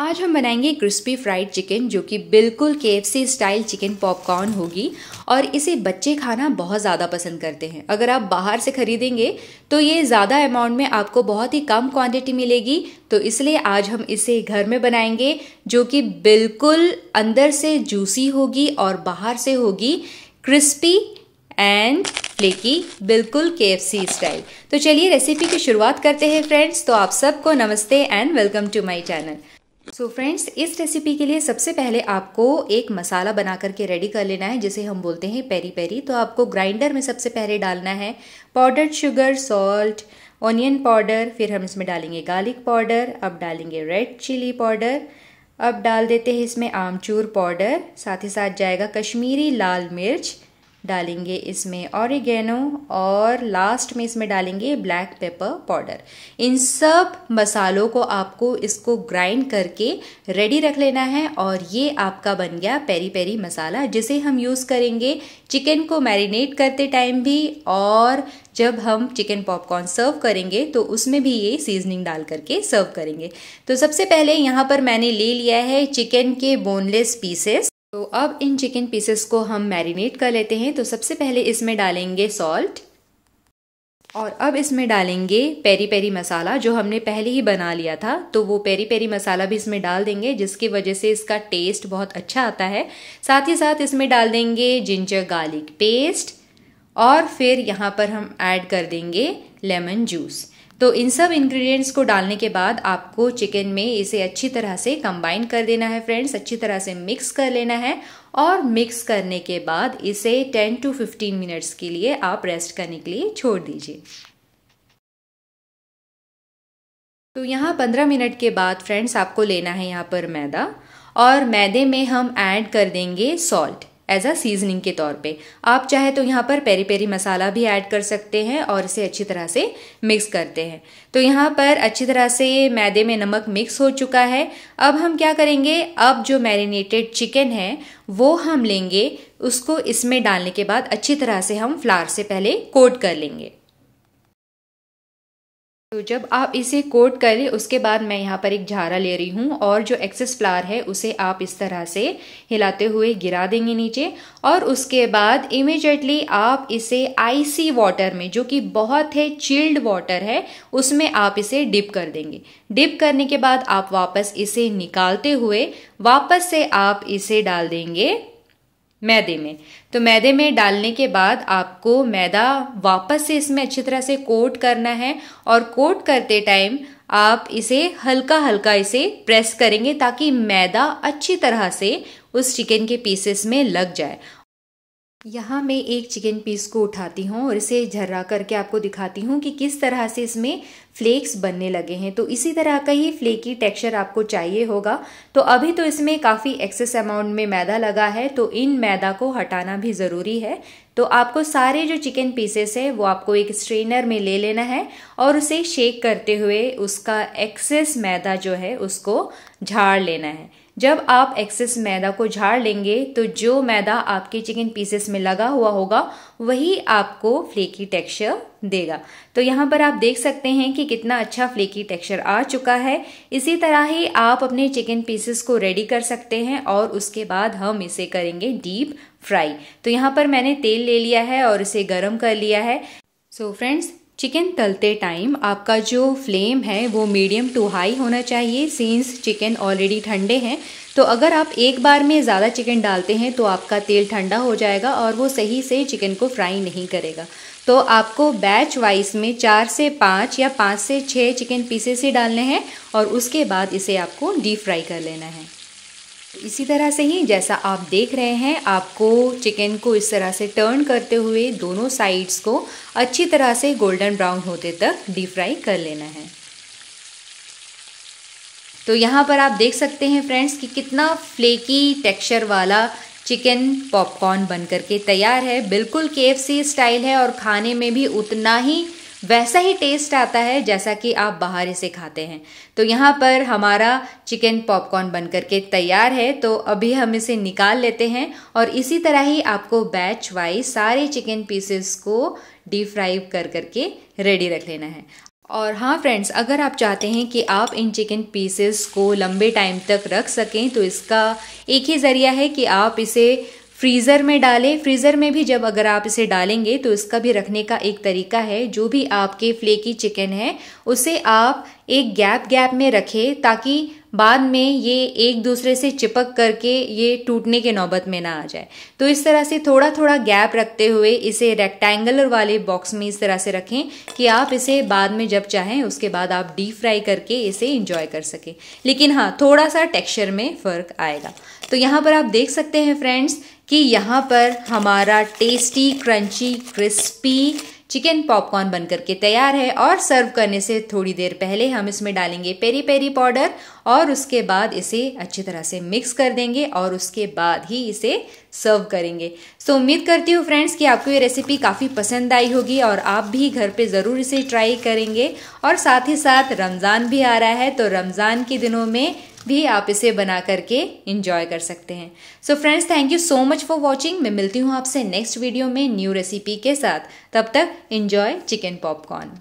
आज हम बनाएंगे क्रिस्पी फ्राइड चिकन जो कि बिल्कुल के स्टाइल चिकन पॉपकॉर्न होगी और इसे बच्चे खाना बहुत ज़्यादा पसंद करते हैं अगर आप बाहर से ख़रीदेंगे तो ये ज़्यादा अमाउंट में आपको बहुत ही कम क्वांटिटी मिलेगी तो इसलिए आज हम इसे घर में बनाएंगे जो कि बिल्कुल अंदर से जूसी होगी और बाहर से होगी क्रिस्पी एंड फ्लेकी बिल्कुल के स्टाइल तो चलिए रेसिपी की शुरुआत करते हैं फ्रेंड्स तो आप सबको नमस्ते and welcome to my channel so so friends इस रेसिपी के लिए सबसे पहले आपको एक मसाला बना करके रेडी कर लेना है जिसे हम बोलते हैं पेरी पेरी तो आपको ग्राइंडर में सबसे पहले डालना है powdered sugar salt onion powder फिर हम इसमें डालेंगे गार्लिक पाउडर अब डालेंगे रेड चिली पाउडर अब डाल देते हैं इसमें आमचूर पाउडर साथ ही साथ जाएगा कश्मीरी लाल मिर्च डालेंगे इसमें ऑरिगेनो और लास्ट में इसमें डालेंगे ब्लैक पेपर पाउडर इन सब मसालों को आपको इसको ग्राइंड करके रेडी रख लेना है और ये आपका बन गया पेरी पेरी मसाला जिसे हम यूज़ करेंगे चिकन को मैरिनेट करते टाइम भी और जब हम चिकन पॉपकॉर्न सर्व करेंगे तो उसमें भी ये सीजनिंग डाल करके सर्व करेंगे तो सबसे पहले यहाँ पर मैंने ले लिया है चिकन के बोनलेस पीसेस तो अब इन चिकन पीसेस को हम मैरिनेट कर लेते हैं तो सबसे पहले इसमें डालेंगे सॉल्ट और अब इसमें डालेंगे पेरी पेरी मसाला जो हमने पहले ही बना लिया था तो वो पेरी पेरी मसाला भी इसमें डाल देंगे जिसकी वजह से इसका टेस्ट बहुत अच्छा आता है साथ ही साथ इसमें डाल देंगे जिंजर गार्लिक पेस्ट और फिर यहाँ पर हम ऐड कर देंगे लेमन जूस तो इन सब इंग्रेडिएंट्स को डालने के बाद आपको चिकन में इसे अच्छी तरह से कंबाइन कर देना है फ्रेंड्स अच्छी तरह से मिक्स कर लेना है और मिक्स करने के बाद इसे 10 टू 15 मिनट्स के लिए आप रेस्ट करने के लिए छोड़ दीजिए तो यहाँ 15 मिनट के बाद फ्रेंड्स आपको लेना है यहाँ पर मैदा और मैदे में हम ऐड कर देंगे सॉल्ट एज आ सीजनिंग के तौर पे आप चाहे तो यहाँ पर पेरी पेरी मसाला भी ऐड कर सकते हैं और इसे अच्छी तरह से मिक्स करते हैं तो यहाँ पर अच्छी तरह से मैदे में नमक मिक्स हो चुका है अब हम क्या करेंगे अब जो मैरिनेटेड चिकन है वो हम लेंगे उसको इसमें डालने के बाद अच्छी तरह से हम फ्लावर से पहले कोट कर लेंगे तो जब आप इसे कोट करें उसके बाद मैं यहाँ पर एक झारा ले रही हूँ और जो एक्सेस फ्लावर है उसे आप इस तरह से हिलाते हुए गिरा देंगे नीचे और उसके बाद इमिजिएटली आप इसे आइसी वाटर में जो कि बहुत है चिल्ड वाटर है उसमें आप इसे डिप कर देंगे डिप करने के बाद आप वापस इसे निकालते हुए वापस से आप इसे डाल देंगे मैदे में तो मैदे में डालने के बाद आपको मैदा वापस से इसमें अच्छी तरह से कोट करना है और कोट करते टाइम आप इसे हल्का हल्का इसे प्रेस करेंगे ताकि मैदा अच्छी तरह से उस चिकन के पीसेस में लग जाए यहाँ मैं एक चिकन पीस को उठाती हूँ और इसे झर्रा करके आपको दिखाती हूँ कि किस तरह से इसमें फ्लेक्स बनने लगे हैं तो इसी तरह का ही फ्लेकी टेक्सचर आपको चाहिए होगा तो अभी तो इसमें काफ़ी एक्सेस अमाउंट में मैदा लगा है तो इन मैदा को हटाना भी ज़रूरी है तो आपको सारे जो चिकन पीसेस है वो आपको एक स्ट्रेनर में ले लेना है और उसे शेक करते हुए उसका एक्सेस मैदा जो है उसको झाड़ लेना है जब आप एक्सेस मैदा को झाड़ लेंगे तो जो मैदा आपके चिकन पीसेस में लगा हुआ होगा वही आपको फ्लेकी टेक्सचर देगा तो यहाँ पर आप देख सकते हैं कि कितना अच्छा फ्लेकी टेक्सचर आ चुका है इसी तरह ही आप अपने चिकन पीसेस को रेडी कर सकते हैं और उसके बाद हम इसे करेंगे डीप फ्राई तो यहाँ पर मैंने तेल ले लिया है और इसे गर्म कर लिया है सो so फ्रेंड्स चिकन तलते टाइम आपका जो फ्लेम है वो मीडियम टू हाई होना चाहिए सीन्स चिकन ऑलरेडी ठंडे हैं तो अगर आप एक बार में ज़्यादा चिकन डालते हैं तो आपका तेल ठंडा हो जाएगा और वो सही से चिकन को फ्राई नहीं करेगा तो आपको बैच वाइज में चार से पाँच या पाँच से छः चिकन पीसेस ही डालने हैं और उसके बाद इसे आपको डीप फ्राई कर लेना है तो इसी तरह से ही जैसा आप देख रहे हैं आपको चिकन को इस तरह से टर्न करते हुए दोनों साइड्स को अच्छी तरह से गोल्डन ब्राउन होते तक डीप फ्राई कर लेना है तो यहाँ पर आप देख सकते हैं फ्रेंड्स कि कितना फ्लेकी टेक्सचर वाला चिकन पॉपकॉर्न बनकर के तैयार है बिल्कुल के स्टाइल है और खाने में भी उतना ही वैसा ही टेस्ट आता है जैसा कि आप बाहर इसे खाते हैं तो यहाँ पर हमारा चिकन पॉपकॉर्न बन करके तैयार है तो अभी हम इसे निकाल लेते हैं और इसी तरह ही आपको बैच वाइज सारे चिकन पीसेस को डीप फ्राई कर करके रेडी रख लेना है और हाँ फ्रेंड्स अगर आप चाहते हैं कि आप इन चिकन पीसेस को लंबे टाइम तक रख सकें तो इसका एक ही ज़रिया है कि आप इसे फ्रीज़र में डालें फ्रीज़र में भी जब अगर आप इसे डालेंगे तो इसका भी रखने का एक तरीका है जो भी आपके फ्लेकी चिकन है उसे आप एक गैप गैप में रखें ताकि बाद में ये एक दूसरे से चिपक करके ये टूटने के नौबत में ना आ जाए तो इस तरह से थोड़ा थोड़ा गैप रखते हुए इसे रेक्टेंगुलर वाले बॉक्स में इस तरह से रखें कि आप इसे बाद में जब चाहें उसके बाद आप डीप फ्राई करके इसे इंजॉय कर सकें लेकिन हाँ थोड़ा सा टेक्सचर में फ़र्क आएगा तो यहाँ पर आप देख सकते हैं फ्रेंड्स कि यहाँ पर हमारा tasty crunchy crispy chicken popcorn बनकर के तैयार है और सर्व करने से थोड़ी देर पहले हम इसमें डालेंगे पेरी पेरी पाउडर और उसके बाद इसे अच्छी तरह से मिक्स कर देंगे और उसके बाद ही इसे सर्व करेंगे सो so, उम्मीद करती हूँ फ्रेंड्स कि आपको ये रेसिपी काफ़ी पसंद आई होगी और आप भी घर पे ज़रूर इसे ट्राई करेंगे और साथ ही साथ रमज़ान भी आ रहा है तो रमज़ान के दिनों में भी आप इसे बना करके इंजॉय कर सकते हैं so friends thank you so much for watching मैं मिलती हूँ आपसे नेक्स्ट वीडियो में न्यू रेसिपी के साथ तब तक इंजॉय चिकन पॉपकॉर्न